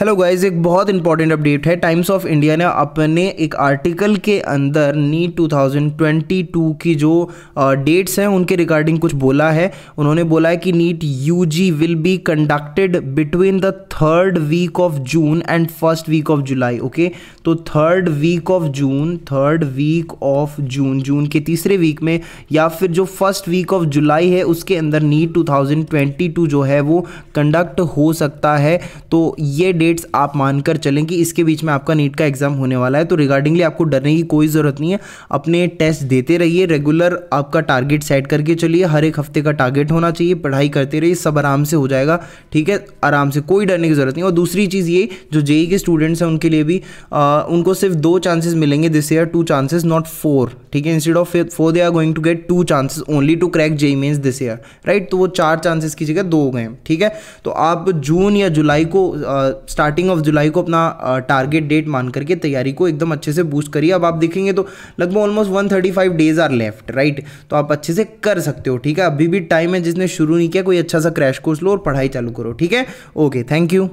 hello guys एक बहुत important update है टाइम्स ऑफ इंडिया ने अपने एक आर्टिकल के अंदर नीट 2022 की जो डेट्स हैं उनके रिगार्डिंग कुछ बोला है उन्होंने बोला है कि NEET UG will be conducted between the third week of June and first week of July okay तो third week of June third week of June June के तीसरे वीक में या फिर जो फर्स्ट वीक ऑफ जुलाई है उसके अंदर नीट टू जो है वो कंडक्ट हो सकता है तो ये डेट डेट्स आप मानकर चलें कि इसके बीच में आपका नीट का एग्ज़ाम होने वाला है तो रिगार्डिंगली आपको डरने की कोई ज़रूरत नहीं है अपने टेस्ट देते रहिए रेगुलर आपका टारगेट सेट करके चलिए हर एक हफ्ते का टारगेट होना चाहिए पढ़ाई करते रहिए सब आराम से हो जाएगा ठीक है आराम से कोई डरने की ज़रूरत नहीं और दूसरी चीज़ ये जो जेई के स्टूडेंट्स हैं उनके लिए भी आ, उनको सिर्फ दो चांसेस मिलेंगे this year two chances not four ठीक है instead of four they are going to get two chances only to crack JEE mains this year right तो वो चार चांसेस की जगह दो हो गए ठीक है तो आप जून या जुलाई को स्टार्टिंग ऑफ जुलाई को अपना टारगेट डेट मान करके तैयारी को एकदम अच्छे से बूस्ट करिए अब आप देखेंगे तो लगभग almost five days are left right तो आप अच्छे से कर सकते हो ठीक है अभी भी टाइम है जिसने शुरू नहीं किया कोई अच्छा सा क्रैश कोर्स लो और पढ़ाई चालू करो ठीक है ओके थैंक यू